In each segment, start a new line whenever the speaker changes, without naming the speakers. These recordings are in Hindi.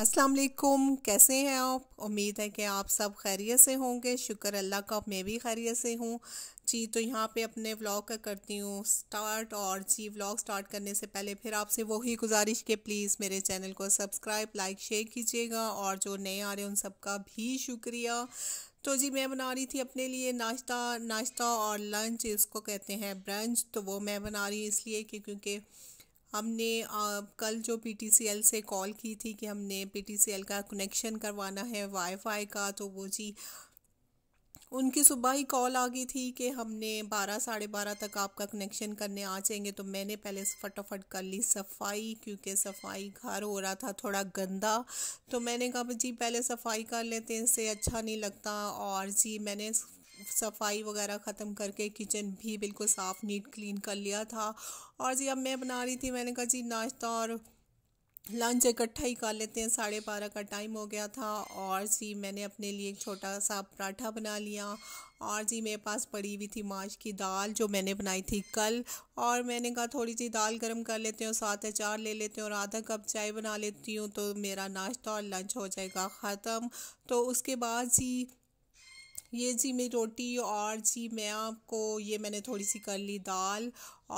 अस्सलाम वालेकुम कैसे हैं आप उम्मीद है कि आप सब खैरियत से होंगे शुक्र अल्लाह का मैं भी खैरियत से हूँ जी तो यहाँ पे अपने व्लॉग का करती हूँ स्टार्ट और जी व्लॉग स्टार्ट करने से पहले फिर आपसे वही गुजारिश के प्लीज़ मेरे चैनल को सब्सक्राइब लाइक शेयर कीजिएगा और जो नए आ रहे हैं उन सबका भी शुक्रिया तो जी मैं बना रही थी अपने लिए नाश्ता नाश्ता और लंच इसको कहते हैं ब्रंच तो वो मैं बना रही इसलिए कि क्योंकि हमने आ, कल जो पी से कॉल की थी कि हमने पी का कनेक्शन करवाना है वाईफाई का तो वो जी उनकी सुबह ही कॉल आ गई थी कि हमने बारह साढ़े बारह तक आपका कनेक्शन करने आ जाएंगे तो मैंने पहले फटाफट कर ली सफाई क्योंकि सफाई घर हो रहा था थोड़ा गंदा तो मैंने कहा जी पहले सफाई कर लेते हैं इससे अच्छा नहीं लगता और जी मैंने सफाई वगैरह ख़त्म करके किचन भी बिल्कुल साफ़ नीट क्लीन कर लिया था और जी अब मैं बना रही थी मैंने कहा जी नाश्ता और लंच इकट्ठा ही कर लेते हैं साढ़े बारह का टाइम हो गया था और जी मैंने अपने लिए एक छोटा सा पराठा बना लिया और जी मेरे पास पड़ी हुई थी माश की दाल जो मैंने बनाई थी कल और मैंने कहा थोड़ी सी दाल गर्म कर लेते हैं साथ अचार ले लेते हैं और आधा कप चाय बना लेती हूँ तो मेरा नाश्ता और लंच हो जाएगा ख़त्म तो उसके बाद जी ये जी मेरी रोटी और जी मैं आपको ये मैंने थोड़ी सी कर ली दाल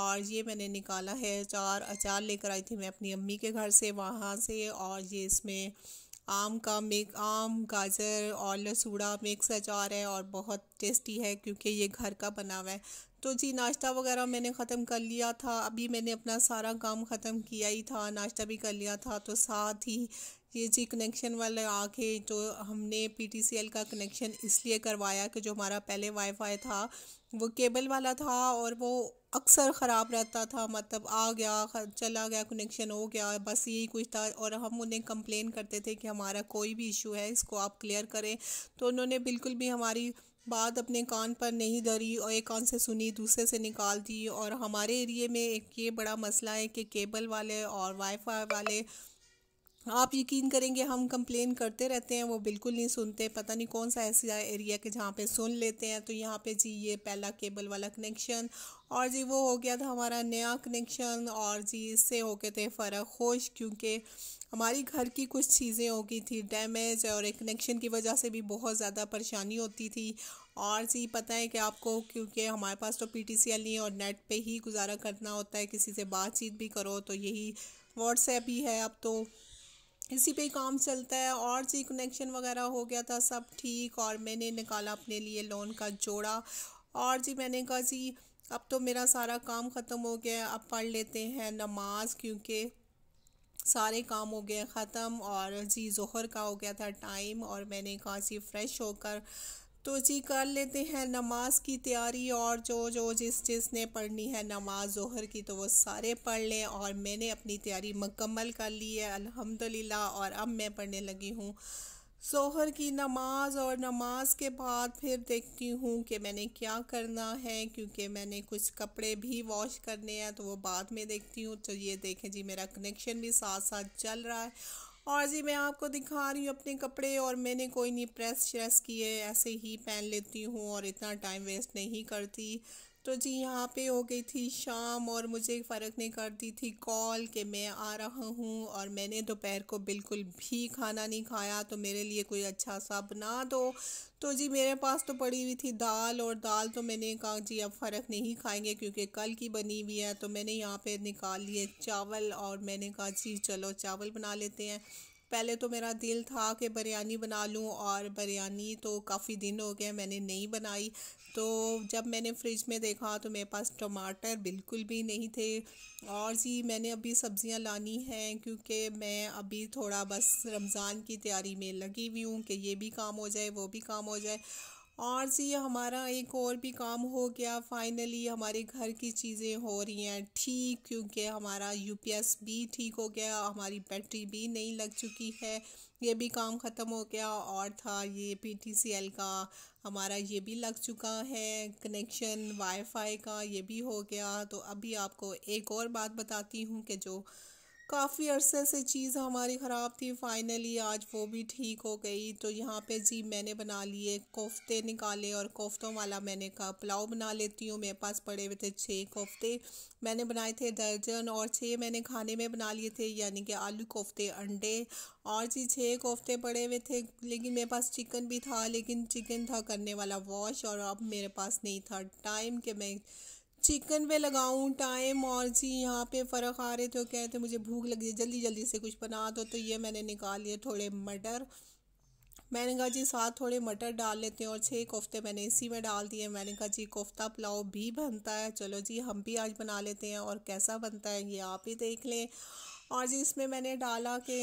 और ये मैंने निकाला है अचार अचार लेकर आई थी मैं अपनी अम्मी के घर से वहाँ से और ये इसमें आम का मिक आम गाजर और लसूड़ा मिक्स अचार है और बहुत टेस्टी है क्योंकि ये घर का बना हुआ है तो जी नाश्ता वगैरह मैंने ख़त्म कर लिया था अभी मैंने अपना सारा काम ख़त्म किया ही था नाश्ता भी कर लिया था तो साथ ही ये जी कनेक्शन वाले आके जो हमने पीटीसीएल का कनेक्शन इसलिए करवाया कि जो हमारा पहले वाईफाई था वो केबल वाला था और वो अक्सर ख़राब रहता था मतलब आ गया चला गया कनेक्शन हो गया बस यही कुछ था और हम उन्हें कंप्लेन करते थे कि हमारा कोई भी इशू है इसको आप क्लियर करें तो उन्होंने बिल्कुल भी हमारी बात अपने कान पर नहीं धरी और एक कान से सुनी दूसरे से निकाल दी और हमारे एरिए में एक ये बड़ा मसला है कि केबल वाले और वाईफाई वाले आप यकीन करेंगे हम कंप्लेन करते रहते हैं वो बिल्कुल नहीं सुनते पता नहीं कौन सा ऐसा एरिया के जहाँ पे सुन लेते हैं तो यहाँ पे जी ये पहला केबल वाला कनेक्शन और जी वो हो गया था हमारा नया कनेक्शन और जी इससे हो गए थे फ़र्क खुश क्योंकि हमारी घर की कुछ चीज़ें हो गई थी डैमेज और एक कनेक्शन की वजह से भी बहुत ज़्यादा परेशानी होती थी और जी पता है कि आपको क्योंकि हमारे पास तो पी टी सी एल नहीं और नेट पर ही गुजारा करना होता है किसी से बातचीत भी करो तो यही व्हाट्सएप ही है अब तो इसी पे ही काम चलता है और जी कनेक्शन वगैरह हो गया था सब ठीक और मैंने निकाला अपने लिए लोन का जोड़ा और जी मैंने कहा जी अब तो मेरा सारा काम ख़त्म हो गया अब पढ़ लेते हैं नमाज क्योंकि सारे काम हो गए ख़त्म और जी जहर का हो गया था टाइम और मैंने कहा जी फ़्रेश होकर तो जी कर लेते हैं नमाज़ की तैयारी और जो जो जिस जिसने पढ़नी है नमाज जहर की तो वो सारे पढ़ लें और मैंने अपनी तैयारी मुकम्मल कर ली है अल्हम्दुलिल्लाह और अब मैं पढ़ने लगी हूँ जोहर की नमाज और नमाज के बाद फिर देखती हूँ कि मैंने क्या करना है क्योंकि मैंने कुछ कपड़े भी वॉश करने हैं तो वो बाद में देखती हूँ तो ये देखें जी मेरा कनेक्शन भी साथ साथ चल रहा है और जी मैं आपको दिखा रही हूँ अपने कपड़े और मैंने कोई नहीं प्रेस श्रेस किए ऐसे ही पहन लेती हूँ और इतना टाइम वेस्ट नहीं करती तो जी यहाँ पे हो गई थी शाम और मुझे फ़र्क नहीं करती थी कॉल कि मैं आ रहा हूँ और मैंने दोपहर को बिल्कुल भी खाना नहीं खाया तो मेरे लिए कोई अच्छा सा बना दो तो जी मेरे पास तो पड़ी हुई थी दाल और दाल तो मैंने कहा जी अब फ़र्क नहीं खाएंगे क्योंकि कल की बनी हुई है तो मैंने यहाँ पे निकाल लिए चावल और मैंने कहा जी चलो चावल बना लेते हैं पहले तो मेरा दिल था कि बिरयानी बना लूँ और बिरयानी तो काफ़ी दिन हो गया मैंने नहीं बनाई तो जब मैंने फ्रिज में देखा तो मेरे पास टमाटर बिल्कुल भी नहीं थे और जी मैंने अभी सब्ज़ियाँ लानी हैं क्योंकि मैं अभी थोड़ा बस रमज़ान की तैयारी में लगी हुई हूँ कि ये भी काम हो जाए वो भी काम हो जाए और जी हमारा एक और भी काम हो गया फाइनली हमारे घर की चीज़ें हो रही हैं ठीक क्योंकि हमारा यूपीएस भी ठीक हो गया हमारी बैटरी भी नहीं लग चुकी है ये भी काम ख़त्म हो गया और था ये पीटीसीएल का हमारा ये भी लग चुका है कनेक्शन वाईफाई का ये भी हो गया तो अभी आपको एक और बात बताती हूँ कि जो काफ़ी अरसे से चीज़ हमारी ख़राब थी फाइनली आज वो भी ठीक हो गई तो यहाँ पे जी मैंने बना लिए कोफ्ते निकाले और कोफ्तों वाला मैंने का पुलाव बना लेती हूँ मेरे पास पड़े हुए थे छः कोफ्ते मैंने बनाए थे दर्जन और छः मैंने खाने में बना लिए थे यानी कि आलू कोफ्ते अंडे और जी छः कोफ्ते पड़े हुए थे लेकिन मेरे पास चिकन भी था लेकिन चिकन था करने वाला वॉश और अब मेरे पास नहीं था टाइम कि मैं चिकन पे लगाऊं टाइम और जी यहाँ पे फ़र्क आ रहे थे कहते थे मुझे भूख लगी जल्दी जल्दी से कुछ बना दो तो ये मैंने निकाल लिए थोड़े मटर मैंने कहा जी साथ थोड़े मटर डाल लेते हैं और छह कोफ्ते मैंने इसी में डाल दिए मैंने कहा जी कोफ्ता पुलाव भी बनता है चलो जी हम भी आज बना लेते हैं और कैसा बनता है ये आप ही देख लें और जी इसमें मैंने डाला कि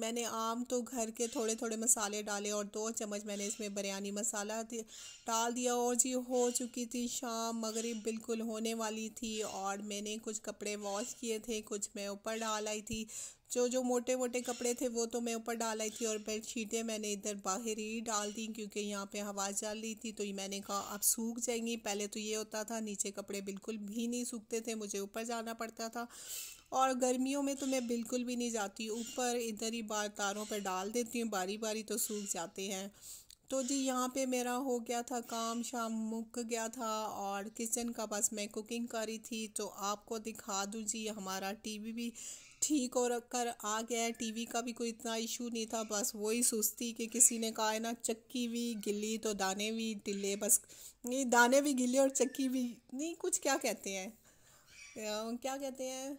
मैंने आम तो घर के थोड़े थोड़े मसाले डाले और दो चम्मच मैंने इसमें बिरयानी मसाला डाल दिया और जी हो चुकी थी शाम मगरिब बिल्कुल होने वाली थी और मैंने कुछ कपड़े वॉश किए थे कुछ मैं ऊपर डाल आई थी जो जो मोटे मोटे कपड़े थे वो तो मैं ऊपर डाल आई थी और बेड शीटें मैंने इधर बाहर ही डाल दी क्योंकि यहाँ पे हवा चल रही थी तो मैंने कहा अब सूख जाएंगी पहले तो ये होता था नीचे कपड़े बिल्कुल भी नहीं सूखते थे मुझे ऊपर जाना पड़ता था और गर्मियों में तो मैं बिल्कुल भी नहीं जाती ऊपर इधर ही बार तारों पर डाल देती हूँ बारी बारी तो सूख जाते हैं तो जी यहाँ पे मेरा हो गया था काम शाम मुक गया था और किचन का बस मैं कुकिंग कर रही थी तो आपको दिखा दूँ जी हमारा टीवी भी ठीक हो कर आ गया है टीवी का भी कोई इतना इशू नहीं था बस वही सुस्ती कि किसी ने कहा है ना चक्की भी गिल्ली तो दाने भी ढिले बस नहीं दाने भी गिले और चक्की भी नहीं कुछ क्या कहते हैं क्या कहते हैं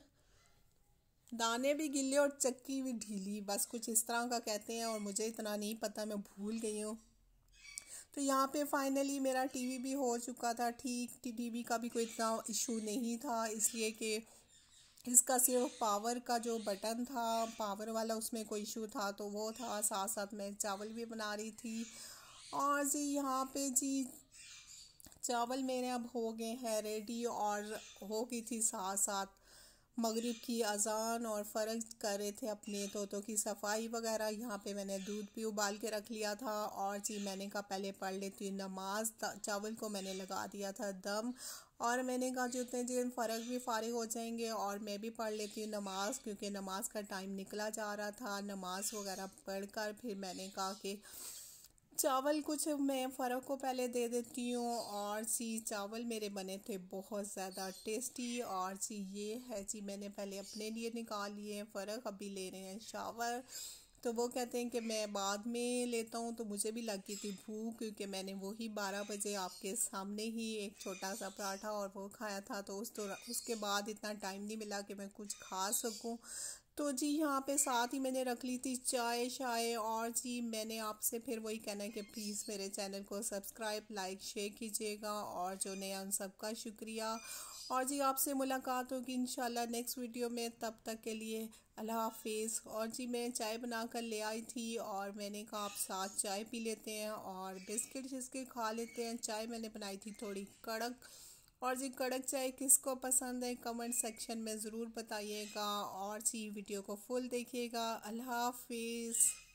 दाने भी गिले और चक्की भी ढीली बस कुछ इस तरह का कहते हैं और मुझे इतना नहीं पता मैं भूल गई हूँ तो यहाँ पे फाइनली मेरा टीवी भी हो चुका था ठीक टीवी का भी कोई इतना इशू नहीं था इसलिए कि इसका सिर्फ पावर का जो बटन था पावर वाला उसमें कोई इशू था तो वो था साथ साथ मैं चावल भी बना रही थी और जी यहाँ पे जी चावल मेरे अब हो गए हैं रेडी और हो गई थी साथ साथ मगरिब की अजान और फ़र्ज कर रहे थे अपने तोतों की सफाई वगैरह यहाँ पे मैंने दूध भी उबाल के रख लिया था और जी मैंने कहा पहले पढ़ लेती हूँ नमाज चावल को मैंने लगा दिया था दम और मैंने कहा जितने दिन फ़र्क भी फारिग हो जाएंगे और मैं भी पढ़ लेती हूँ नमाज क्योंकि नमाज का टाइम निकला जा रहा था नमाज वगैरह पढ़ कर फिर मैंने कहा कि चावल कुछ मैं फ़र्क को पहले दे देती हूँ और जी चावल मेरे बने थे बहुत ज़्यादा टेस्टी और जी ये है जी मैंने पहले अपने लिए निकाल लिए हैं फ़र्क अभी ले रहे हैं शावर तो वो कहते हैं कि मैं बाद में लेता हूँ तो मुझे भी लगी थी भूख क्योंकि मैंने वही बारह बजे आपके सामने ही एक छोटा सा पराठा और वो खाया था तो उस तो उसके बाद इतना टाइम नहीं मिला कि मैं कुछ खा सकूँ तो जी यहाँ पे साथ ही मैंने रख ली थी चाय शाय और जी मैंने आपसे फिर वही कहना है कि प्लीज़ मेरे चैनल को सब्सक्राइब लाइक शेयर कीजिएगा और जो नया उन सबका शुक्रिया और जी आपसे मुलाकात होगी इन नेक्स्ट वीडियो में तब तक के लिए अल्लाह हाफिज़ और जी मैं चाय बना कर ले आई थी और मैंने कहा आप साथ चाय पी लेते हैं और बिस्किट शिस्किट खा लेते हैं चाय मैंने बनाई थी थोड़ी कड़क और जी कड़क चाय किसको पसंद है कमेंट सेक्शन में ज़रूर बताइएगा और जी वीडियो को फुल देखिएगा अल्लाह हाफिज़